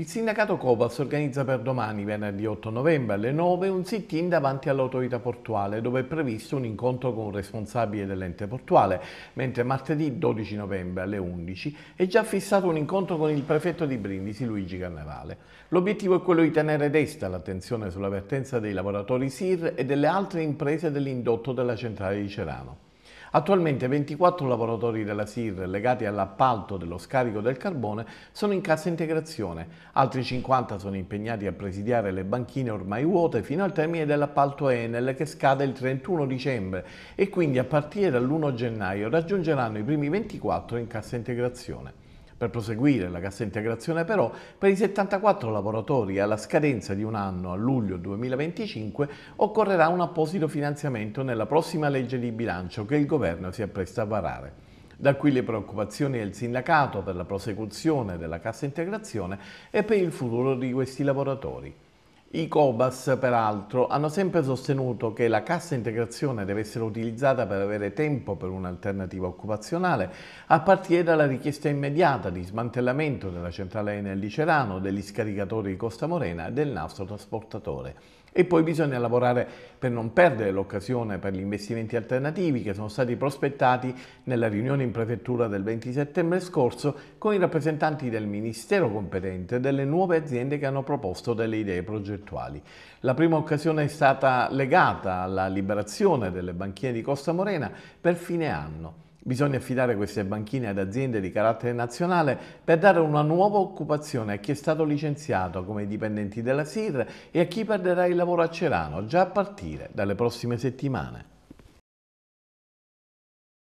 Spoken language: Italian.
Il sindacato Copas organizza per domani, venerdì 8 novembre alle 9, un sit-in davanti all'autorità portuale dove è previsto un incontro con un responsabile dell'ente portuale, mentre martedì 12 novembre alle 11 è già fissato un incontro con il prefetto di Brindisi Luigi Carnevale. L'obiettivo è quello di tenere desta l'attenzione sulla vertenza dei lavoratori SIR e delle altre imprese dell'indotto della centrale di Cerano. Attualmente 24 lavoratori della SIR legati all'appalto dello scarico del carbone sono in cassa integrazione, altri 50 sono impegnati a presidiare le banchine ormai vuote fino al termine dell'appalto Enel che scade il 31 dicembre e quindi a partire dall'1 gennaio raggiungeranno i primi 24 in cassa integrazione. Per proseguire la cassa integrazione però, per i 74 lavoratori alla scadenza di un anno a luglio 2025 occorrerà un apposito finanziamento nella prossima legge di bilancio che il Governo si appresta a varare. Da qui le preoccupazioni del sindacato per la prosecuzione della cassa integrazione e per il futuro di questi lavoratori. I COBAS, peraltro, hanno sempre sostenuto che la cassa integrazione deve essere utilizzata per avere tempo per un'alternativa occupazionale, a partire dalla richiesta immediata di smantellamento della centrale Enel di Cerano, degli scaricatori di Costa Morena e del nastro trasportatore. E poi bisogna lavorare per non perdere l'occasione per gli investimenti alternativi che sono stati prospettati nella riunione in prefettura del 20 settembre scorso con i rappresentanti del Ministero competente e delle nuove aziende che hanno proposto delle idee progettuali. La prima occasione è stata legata alla liberazione delle banchine di Costa Morena per fine anno. Bisogna affidare queste banchine ad aziende di carattere nazionale per dare una nuova occupazione a chi è stato licenziato come dipendenti della SIR e a chi perderà il lavoro a Cerano già a partire dalle prossime settimane.